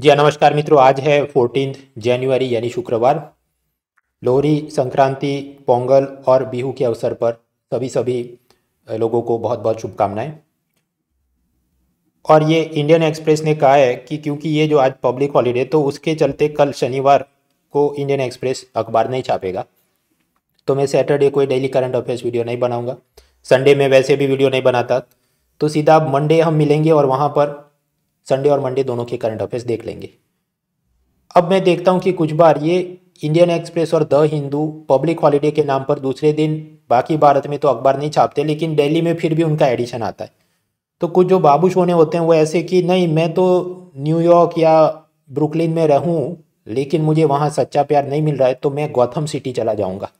जी नमस्कार मित्रों आज है फोर्टीन जनवरी यानी शुक्रवार लोहरी संक्रांति पोंगल और बिहू के अवसर पर सभी सभी लोगों को बहुत बहुत शुभकामनाएं और ये इंडियन एक्सप्रेस ने कहा है कि क्योंकि ये जो आज पब्लिक हॉलीडे तो उसके चलते कल शनिवार को इंडियन एक्सप्रेस अखबार नहीं छापेगा तो मैं सैटरडे कोई डेली करंट अफेयर्स वीडियो नहीं बनाऊंगा संडे में वैसे भी वीडियो नहीं बनाता तो सीधा मंडे हम मिलेंगे और वहाँ पर संडे और मंडे दोनों के करंट अफेयर्स देख लेंगे अब मैं देखता हूँ कि कुछ बार ये इंडियन एक्सप्रेस और द हिंदू पब्लिक हॉलीडे के नाम पर दूसरे दिन बाकी भारत में तो अखबार नहीं छापते लेकिन दिल्ली में फिर भी उनका एडिशन आता है तो कुछ जो बाबू सोने होते हैं वो ऐसे कि नहीं मैं तो न्यूयॉर्क या ब्रुकलिन में रहूं लेकिन मुझे वहाँ सच्चा प्यार नहीं मिल रहा है तो मैं गौथम सिटी चला जाऊँगा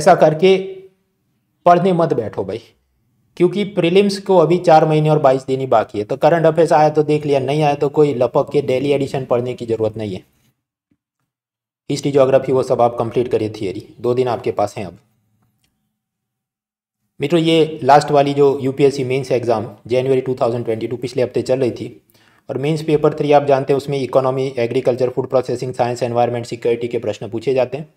ऐसा करके पढ़ने मत बैठो भाई क्योंकि प्रीलिम्स को अभी चार महीने और बाईस दिन ही बाकी है तो करंट अफेयर्स आया तो देख लिया नहीं आया तो कोई लपक के डेली एडिशन पढ़ने की ज़रूरत नहीं है हिस्ट्री जोग्राफी वो सब आप कंप्लीट करिए थियरी दो दिन आपके पास हैं अब मित्रों ये लास्ट वाली जो यूपीएससी मेंस एग्ज़ाम जनवरी 2022 पिछले हफ्ते चल रही थी और मेंस पेपर थ्री आप जानते हैं उसमें economy agriculture food processing science environment security के प्रश्न पूछे जाते हैं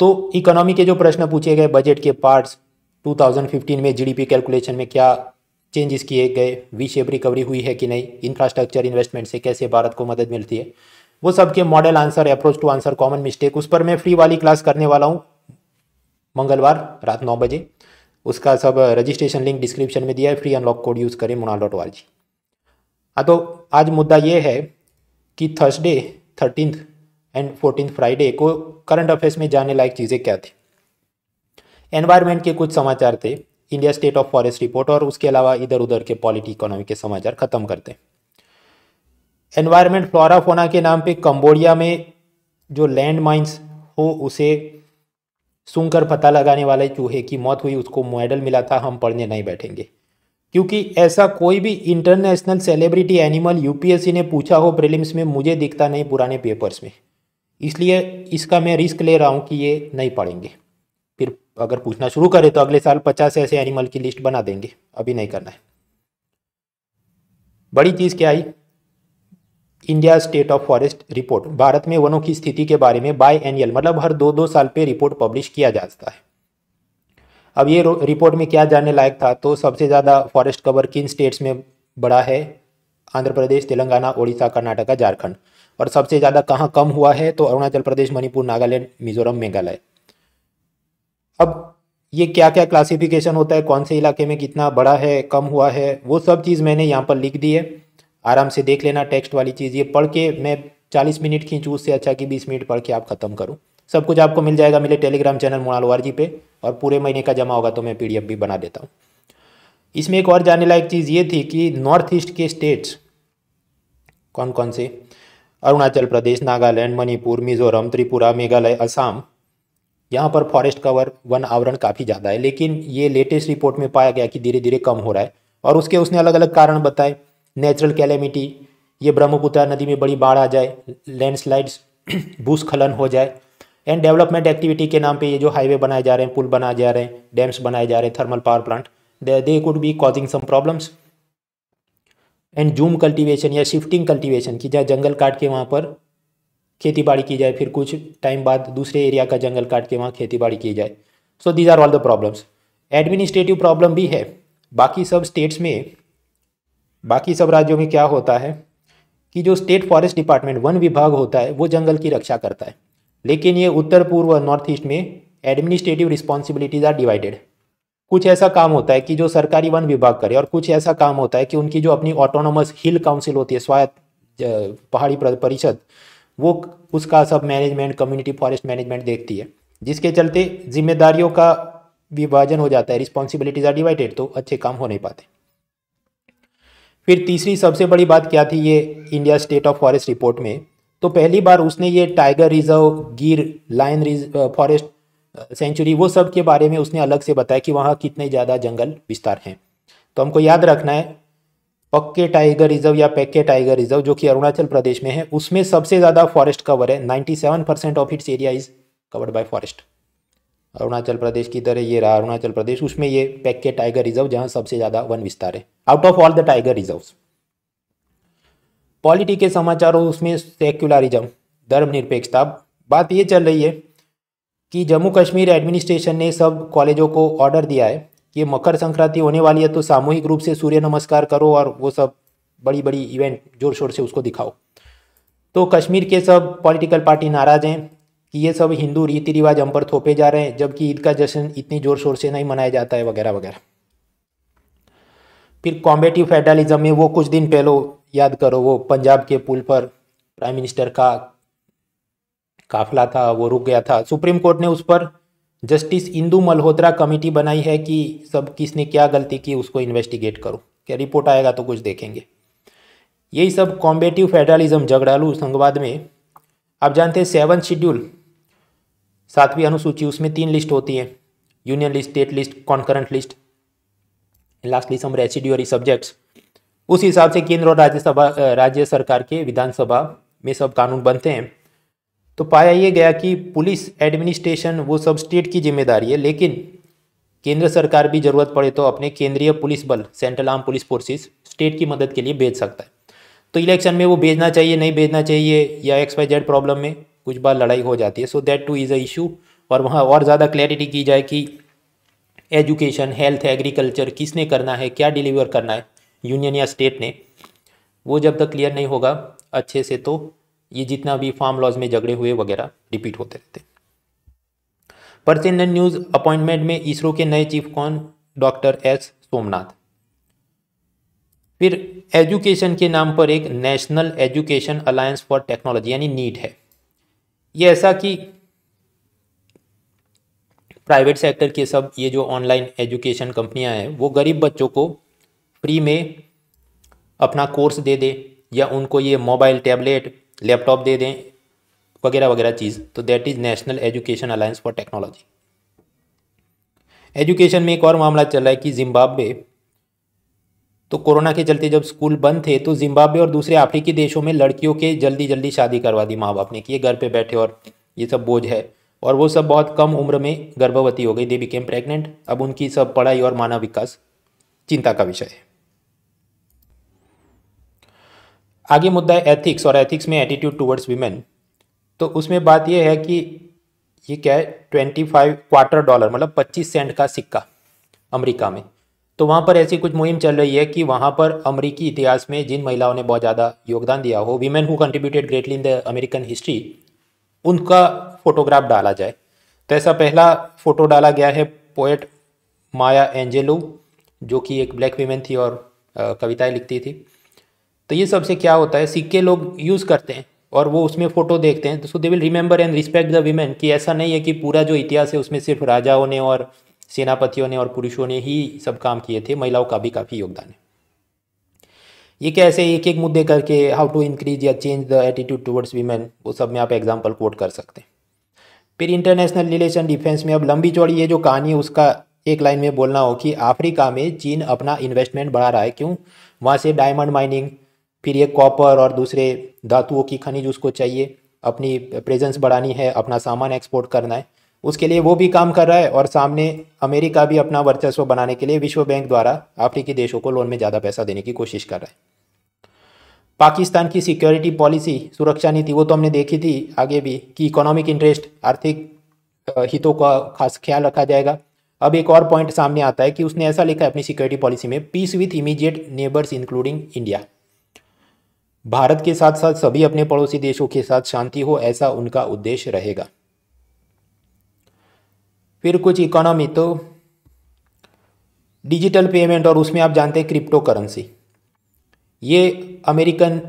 तो इकोनॉमी के जो प्रश्न पूछे गए बजट के पार्ट्स 2015 में जीडीपी कैलकुलेशन में क्या चेंजेस किए गए वी शेप रिकवरी हुई है कि नहीं इंफ्रास्ट्रक्चर इन्वेस्टमेंट से कैसे भारत को मदद मिलती है वो सब के model answer approach to answer common mistake उस पर मैं फ्री वाली क्लास करने वाला हूँ मंगलवार रात नौ बजे उसका सब रजिस्ट्रेशन लिंक डिस्क्रिप्शन में दिया है फ्री अनलॉक कोड यूज़ करें मुना डॉट वाल जी हाँ तो आज मुद्दा ये है कि Thursday thirteen and fourteen Friday को करंट अफेयर्स में जाने लायक चीज़ें क्या थी एनवायरमेंट के कुछ समाचार थे India State of Forest Report और उसके अलावा इधर उधर के पॉलिटी इकोनॉमी के समाचार खत्म करते हैं एनवायरमेंट फ्लोरा फोना के नाम पे कंबोडिया में जो लैंड माइंस हो उसे सुनकर पता लगाने वाले चूहे की मौत हुई उसको मेडल मिला था हम पढ़ने नहीं बैठेंगे क्योंकि ऐसा कोई भी इंटरनेशनल सेलिब्रिटी एनिमल यूपीएससी ने पूछा हो प्रीलिम्स में मुझे दिखता नहीं पुराने पेपर्स में इसलिए इसका मैं रिस्क ले रहा हूँ कि ये नहीं पढ़ेंगे अगर पूछना शुरू करें तो अगले साल पचास ऐसे एनिमल की लिस्ट बना देंगे अभी नहीं करना है बड़ी चीज़ क्या आई India State of Forest Report Bharat में वनों की स्थिति के बारे में बाय एनियल मतलब हर दो दो साल पे रिपोर्ट पब्लिश किया जाता है अब ये रिपोर्ट में क्या जानने लायक था तो सबसे ज़्यादा फॉरेस्ट कवर किन स्टेट्स में बड़ा है आंध्र प्रदेश तेलंगाना ओडिशा कर्नाटका झारखंड और सबसे ज़्यादा कहाँ कम हुआ है तो अरुणाचल प्रदेश मणिपुर नागालैंड मिजोरम मेघालय अब ये क्या क्या क्लासिफिकेशन होता है कौन से इलाके में कितना बड़ा है कम हुआ है वो सब चीज़ मैंने यहाँ पर लिख दी है आराम से देख लेना टेक्स्ट वाली चीज़ ये पढ़ के मैं चालीस मिनट खींचूँ उससे अच्छा कि बीस मिनट पढ़ के आप ख़त्म करूँ सब कुछ आपको मिल जाएगा मेरे टेलीग्राम चैनल मोनालवार जी पे और पूरे महीने का जमा होगा तो मैं पी भी बना देता हूँ इसमें एक और जानने लायक चीज़ ये थी कि नॉर्थ ईस्ट के स्टेट्स कौन कौन से अरुणाचल प्रदेश नागालैंड मणिपुर मिजोरम त्रिपुरा मेघालय असम यहाँ पर फॉरेस्ट कवर वन आवरण काफ़ी ज़्यादा है लेकिन ये लेटेस्ट रिपोर्ट में पाया गया कि धीरे धीरे कम हो रहा है और उसके उसने अलग अलग कारण बताए नेचुरल कैलेमिटी ये ब्रह्मपुत्र नदी में बड़ी बाढ़ आ जाए लैंडस्लाइड्स भूस्खलन हो जाए एंड डेवलपमेंट एक्टिविटी के नाम पे ये जो हाईवे बनाए जा रहे हैं पुल बनाए जा रहे हैं डैम्स बनाए जा रहे हैं thermal power plant they could be causing some problems and jhum cultivation या शिफ्टिंग कल्टीवेशन की जहाँ जंगल काट के वहाँ पर खेती बाड़ी की जाए फिर कुछ टाइम बाद दूसरे एरिया का जंगल काट के वहाँ खेती बाड़ी की जाए so these are all the problems administrative problem भी है बाकी सब स्टेट्स में बाकी सब राज्यों में क्या होता है कि जो स्टेट फॉरेस्ट डिपार्टमेंट वन विभाग होता है वो जंगल की रक्षा करता है लेकिन ये उत्तर पूर्व और नॉर्थ ईस्ट में एडमिनिस्ट्रेटिव रिस्पॉन्सिबिलिटीज आर डिवाइडेड कुछ ऐसा काम होता है कि जो सरकारी वन विभाग करे और कुछ ऐसा काम होता है कि उनकी जो अपनी ऑटोनोमस हिल काउंसिल होती है स्वायत्त पहाड़ी परिषद वो उसका सब मैनेजमेंट कम्युनिटी फॉरेस्ट मैनेजमेंट देखती है जिसके चलते जिम्मेदारियों का विभाजन हो जाता है रिस्पॉन्सिबिलिटीज आर डिवाइडेड तो अच्छे काम हो नहीं पाते फिर तीसरी सबसे बड़ी बात क्या थी ये India State of Forest Report में तो पहली बार उसने ये tiger reserve Gir line ridge forest sanctuary वो सब के बारे में उसने अलग से बताया कि वहाँ कितने ज़्यादा जंगल विस्तार हैं तो हमको याद रखना है पक्के टाइगर रिजर्व या पैके टाइगर रिजर्व जो कि अरुणाचल प्रदेश में है उसमें सबसे ज़्यादा फॉरेस्ट कवर है 97 percent of its area is covered by forest Arunachal Pradesh की तरह ये रहा अरुणाचल प्रदेश उसमें ये पैके टाइगर रिजर्व जहाँ सबसे ज़्यादा वन विस्तार है out of all the tiger reserve polity के समाचारों उसमें सेक्युलरिज्म धर्मनिरपेक्षता बात ये चल रही है कि जम्मू कश्मीर एडमिनिस्ट्रेशन ने सब कॉलेजों को ऑर्डर दिया है कि मकर संक्रांति होने वाली है तो सामूहिक रूप से सूर्य नमस्कार करो और वो सब बड़ी बड़ी इवेंट जोर शोर से उसको दिखाओ तो कश्मीर के सब पॉलिटिकल पार्टी नाराज हैं कि ये सब हिंदू रीति रिवाज हम पर थोपे जा रहे हैं जबकि ईद का जश्न इतनी जोर शोर से नहीं मनाया जाता है वगैरह वगैरह फिर कॉम्बेटिव फेडरलिज्म में वो कुछ दिन पहले याद करो वो पंजाब के पुल पर प्राइम मिनिस्टर का काफिला था वो रुक गया था सुप्रीम कोर्ट ने उस पर जस्टिस इंदू मल्होत्रा कमेटी बनाई है कि सब किसने क्या गलती की उसको इन्वेस्टिगेट करो क्या रिपोर्ट आएगा तो कुछ देखेंगे यही सब कॉम्बेटिव फेडरलिज्म झगड़ालू संघवाद में आप जानते हैं सेवन शेड्यूल सातवीं अनुसूची उसमें तीन लिस्ट होती है union list state list concurrent list lastly some residuary subjects उस हिसाब से केंद्र और राज्यसभा राज्य सरकार के विधानसभा में सब कानून बनते हैं तो पाया ये गया कि पुलिस एडमिनिस्ट्रेशन वो सब स्टेट की जिम्मेदारी है लेकिन केंद्र सरकार भी जरूरत पड़े तो अपने केंद्रीय पुलिस बल central arm police forces state की मदद के लिए भेज सकता है तो इलेक्शन में वो भेजना चाहिए नहीं भेजना चाहिए या एक्स वाई जेड प्रॉब्लम में कुछ बार लड़ाई हो जाती है so that too is a issue और वहाँ और ज़्यादा क्लैरिटी की जाए कि एजुकेशन हेल्थ एग्रीकल्चर किसने करना है क्या डिलीवर करना है यूनियन या स्टेट ने वो जब तक क्लियर नहीं होगा अच्छे से तो ये जितना भी फार्म लॉज में झगड़े हुए वगैरह रिपीट होते रहते परचेन न्यूज अपॉइंटमेंट में इसरो के नए चीफ कौन डॉक्टर एस सोमनाथ फिर एजुकेशन के नाम पर एक national education alliance for technology यानी नीट है ये ऐसा कि प्राइवेट सेक्टर के सब ये जो ऑनलाइन एजुकेशन कंपनियां हैं वो गरीब बच्चों को फ्री में अपना कोर्स दे दे या उनको ये मोबाइल टैबलेट लैपटॉप दे दें वगैरह वगैरह चीज़ तो that is national education alliance for technology education में एक और मामला चल रहा है कि जिम्बाब्वे तो कोरोना के चलते जब स्कूल बंद थे तो जिम्बाब्वे और दूसरे अफ्रीकी देशों में लड़कियों के जल्दी जल्दी शादी करवा दी माँ बाप ने कि ये घर पे बैठे और ये सब बोझ है और वो सब बहुत कम उम्र में गर्भवती हो गई दे बिकेम प्रेग्नेंट अब उनकी सब पढ़ाई और मानव विकास चिंता का विषय है आगे मुद्दा है एथिक्स और एथिक्स में एटीट्यूड टूवर्ड्स वीमेन तो उसमें बात यह है कि ये क्या है ट्वेंटी फाइव क्वार्टर डॉलर मतलब पच्चीस सेंट का सिक्का अमेरिका में तो वहाँ पर ऐसी कुछ मुहिम चल रही है कि वहाँ पर अमेरिकी इतिहास में जिन महिलाओं ने बहुत ज़्यादा योगदान दिया हो women who contributed greatly in the American history उनका फोटोग्राफ डाला जाए तो ऐसा पहला फ़ोटो डाला गया है पोएट माया एंजेलो जो कि एक ब्लैक वीमेन थी और कविताएं लिखती थी तो ये सबसे क्या होता है सिक्के लोग यूज़ करते हैं और वो उसमें फ़ोटो देखते हैं तो so they will remember and respect the women कि ऐसा नहीं है कि पूरा जो इतिहास है उसमें सिर्फ राजाओं ने और सेनापतियों ने और पुरुषों ने ही सब काम किए थे महिलाओं का भी काफ़ी योगदान है ये कैसे एक एक मुद्दे करके हाउ टू इंक्रीज या change the attitude towards women वो सब में आप एग्जाम्पल कोट कर सकते हैं फिर इंटरनेशनल रिलेशन डिफेंस में अब लंबी चौड़ी ये जो कहानी है उसका एक लाइन में बोलना हो कि अफ्रीका में चीन अपना इन्वेस्टमेंट बढ़ा रहा है क्यों वहाँ से डायमंड माइनिंग फिर ये कॉपर और दूसरे धातुओं की खनिज उसको चाहिए अपनी प्रेजेंस बढ़ानी है अपना सामान एक्सपोर्ट करना है उसके लिए वो भी काम कर रहा है और सामने अमेरिका भी अपना वर्चस्व बनाने के लिए विश्व बैंक द्वारा अफ्रीकी देशों को लोन में ज़्यादा पैसा देने की कोशिश कर रहा है पाकिस्तान की सिक्योरिटी पॉलिसी सुरक्षा नीति वो तो हमने देखी थी आगे भी कि इकोनॉमिक इंटरेस्ट आर्थिक हितों का खास ख्याल रखा जाएगा अब एक और पॉइंट सामने आता है कि उसने ऐसा लिखा है अपनी सिक्योरिटी पॉलिसी में peace with immediate neighbours including India Bharat के साथ साथ सभी अपने पड़ोसी देशों के साथ शांति हो ऐसा उनका उद्देश्य रहेगा फिर कुछ इकोनॉमी तो डिजिटल पेमेंट और उसमें आप जानते हैं क्रिप्टो करेंसी ये American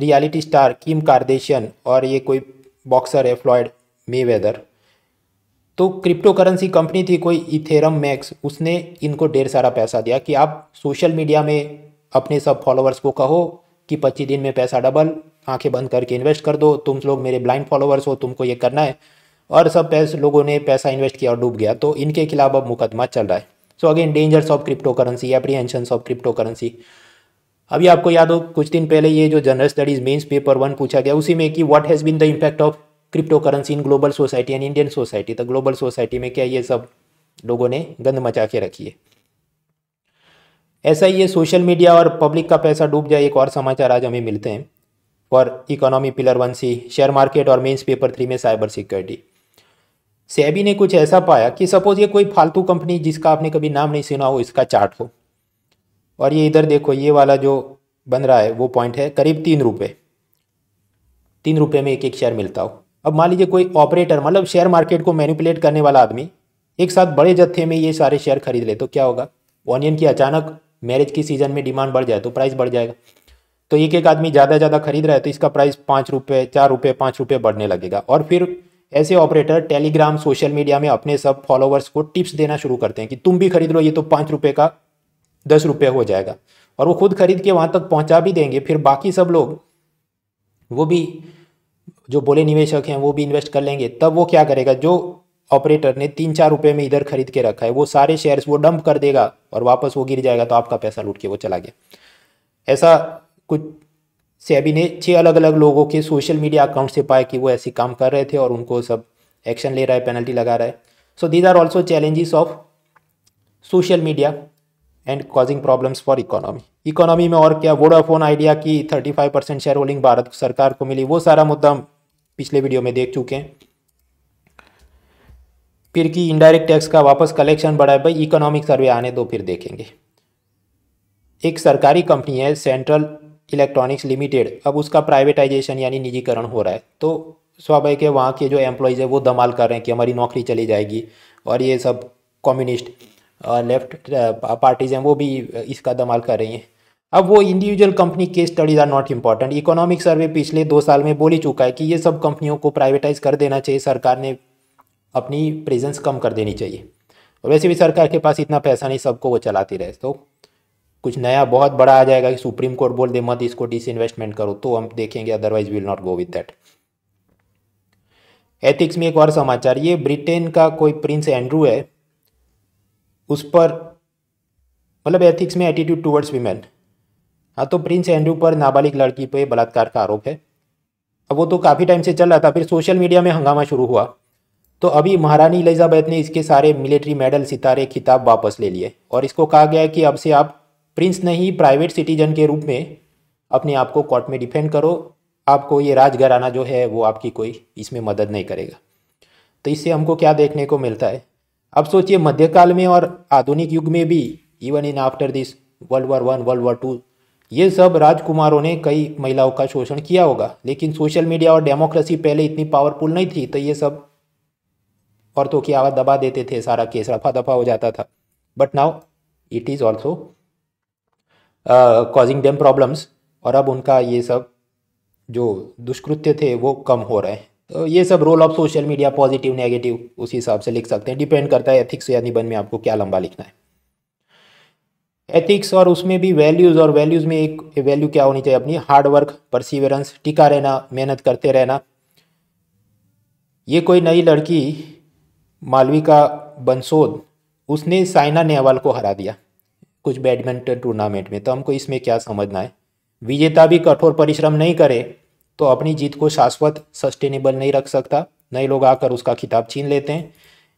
reality star Kim Kardashian और ये कोई बॉक्सर है फ्लॉयड मेवेदर तो क्रिप्टो करेंसी कंपनी थी कोई इथेरम मैक्स उसने इनको ढेर सारा पैसा दिया कि आप सोशल मीडिया में अपने सब फॉलोअर्स को कहो कि पच्चीस दिन में पैसा डबल आंखें बंद करके इन्वेस्ट कर दो तुम लोग मेरे ब्लाइंड फॉलोअर्स हो तुमको ये करना है और सब पैसे लोगों ने पैसा इन्वेस्ट किया और डूब गया तो इनके खिलाफ अब मुकदमा चल रहा है so again dangers of cryptocurrency apprehension of cryptocurrency अभी आपको याद हो कुछ दिन पहले ये जो general studies mains paper one पूछा गया उसी में कि what has been the impact of cryptocurrency in global society and Indian society तो ग्लोबल सोसाइटी में क्या ये सब लोगों ने गंद मचा के रखी है ऐसा ही ये सोशल मीडिया और पब्लिक का पैसा डूब जाए एक और समाचार आज हमें मिलते हैं और economy pillar one see share market और मेन्स पेपर थ्री में साइबर सिक्योरिटी सेबी ने कुछ ऐसा पाया कि सपोज ये कोई फालतू कंपनी जिसका आपने कभी नाम नहीं सुना हो इसका चार्ट हो और ये इधर देखो ये वाला जो बन रहा है वो पॉइंट है करीब तीन रुपये तीन रुपये में एक एक शेयर मिलता हो अब मान लीजिए कोई ऑपरेटर मतलब शेयर मार्केट को मैनिपुलेट करने वाला आदमी एक साथ बड़े जत्थे में ये सारे शेयर खरीद ले तो क्या होगा ऑनियन की अचानक मैरिज की सीज़न में डिमांड बढ़ जाए तो प्राइस बढ़ जाएगा तो एक एक आदमी ज़्यादा ज़्यादा खरीद रहा है तो इसका प्राइस पाँच रुपये चार रुपये पाँच रुपये बढ़ने लगेगा और फिर ऐसे ऑपरेटर टेलीग्राम सोशल मीडिया में अपने सब फॉलोवर्स को टिप्स देना शुरू करते हैं कि तुम भी खरीद लो ये तो पाँच रुपये का दस रुपये हो जाएगा और वो खुद खरीद के वहाँ तक पहुँचा भी देंगे फिर बाकी सब लोग वो भी जो बोले निवेशक हैं वो भी इन्वेस्ट कर लेंगे तब वो क्या करेगा जो ऑपरेटर ने तीन चार रुपए में इधर खरीद के रखा है वो सारे शेयर्स वो डंप कर देगा और वापस वो गिर जाएगा तो आपका पैसा लूट के वो चला गया ऐसा कुछ सेबी ने छः अलग अलग लोगों के सोशल मीडिया अकाउंट से पाया कि वो ऐसे काम कर रहे थे और उनको सब एक्शन ले रहा है पेनल्टी लगा रहा है so these are also challenges of social media and causing problems for economy economy में और क्या वोडाफोन आइडिया की thirty five percent shareholding Bharat सरकार को मिली वो सारा मुद्दा हम पिछले वीडियो में देख चुके हैं फिर की इनडायरेक्ट टैक्स का वापस कलेक्शन बढ़ाए भाई इकोनॉमिक सर्वे आने दो फिर देखेंगे एक सरकारी कंपनी है सेंट्रल इलेक्ट्रॉनिक्स लिमिटेड अब उसका प्राइवेटाइजेशन यानी निजीकरण हो रहा है तो स्वाभाविक है वहाँ के जो एम्प्लॉयज़ है वो दमाल कर रहे हैं कि हमारी नौकरी चली जाएगी और ये सब कम्युनिस्ट लेफ्ट पार्टीज़ हैं वो भी इसका दमाल कर रही हैं अब वो इंडिविजुअल कंपनी के studies are not important economic survey पिछले दो साल में बोल ही चुका है कि ये सब कंपनियों को प्राइवेटाइज कर देना चाहिए सरकार ने अपनी प्रेजेंस कम कर देनी चाहिए और वैसे भी सरकार के पास इतना पैसा नहीं सबको वो चलाती रहे तो कुछ नया बहुत बड़ा आ जाएगा कि सुप्रीम कोर्ट बोल दे मत इसको डिस इन्वेस्टमेंट करो तो हम देखेंगे otherwise will not go with that ethics में एक और समाचार ये ब्रिटेन का कोई प्रिंस एंड्रू है उस पर मतलब एथिक्स में एटीट्यूड टूवर्ड्स वीमेन हाँ तो प्रिंस एंड्रू पर नाबालिग लड़की पर बलात्कार का आरोप है अब वो तो काफ़ी टाइम से चल रहा था फिर सोशल मीडिया में हंगामा शुरू हुआ तो अभी महारानी एलिजाबेथ ने इसके सारे मिलिट्री मेडल सितारे खिताब वापस ले लिए और इसको कहा गया कि अब से आप प्रिंस नहीं प्राइवेट सिटीजन के रूप में अपने आप को कोर्ट में डिफेंड करो आपको ये राजघराना जो है वो आपकी कोई इसमें मदद नहीं करेगा तो इससे हमको क्या देखने को मिलता है अब सोचिए मध्यकाल में और आधुनिक युग में भी even in after this world war one world war two ये सब राजकुमारों ने कई महिलाओं का शोषण किया होगा लेकिन सोशल मीडिया और डेमोक्रेसी पहले इतनी पावरफुल नहीं थी तो ये सब परतों की आवाज़ दबा देते थे सारा केस रफा दफा हो जाता था but now it is also causing them problems और अब उनका ये सब जो दुष्कृत्य थे वो कम हो रहे हैं तो ये सब role of social media positive negative उसी हिसाब से लिख सकते हैं डिपेंड करता है एथिक्स या निबंध में आपको क्या लंबा लिखना है एथिक्स और उसमें भी वैल्यूज़ और वैल्यूज़ में एक वैल्यू क्या होनी चाहिए अपनी हार्डवर्क परसिवरेंस टिका रहना मेहनत करते रहना ये कोई नई लड़की मालविका बंसोद उसने साइना नेहवाल को हरा दिया कुछ बैडमिंटन टूर्नामेंट में तो हमको इसमें क्या समझना है विजेता भी कठोर परिश्रम नहीं करे तो अपनी जीत को शाश्वत सस्टेनेबल नहीं रख सकता नए लोग आकर उसका खिताब छीन लेते हैं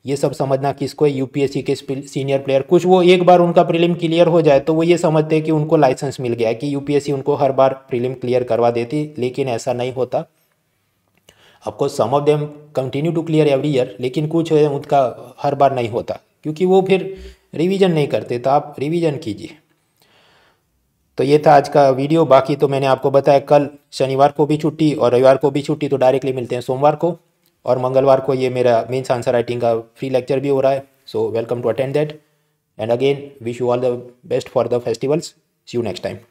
ये सब समझना किसको है यूपीएससी के सीनियर प्लेयर कुछ वो एक बार उनका प्रीलिम क्लियर हो जाए तो वो ये समझते हैं कि उनको लाइसेंस मिल गया है कि यूपीएससी उनको हर बार प्रीलिम क्लियर करवा देती लेकिन ऐसा नहीं होता आपको some of them continue to clear every year लेकिन कुछ उनका हर बार नहीं होता क्योंकि वो फिर रिवीजन नहीं करते तो आप रिवीजन कीजिए तो ये था आज का वीडियो बाकी तो मैंने आपको बताया कल शनिवार को भी छुट्टी और रविवार को भी छुट्टी तो डायरेक्टली मिलते हैं सोमवार को और मंगलवार को ये मेरा मेन्स आंसर राइटिंग का फ्री लेक्चर भी हो रहा है so welcome to attend that and again wish you all the best for the festivals see you next time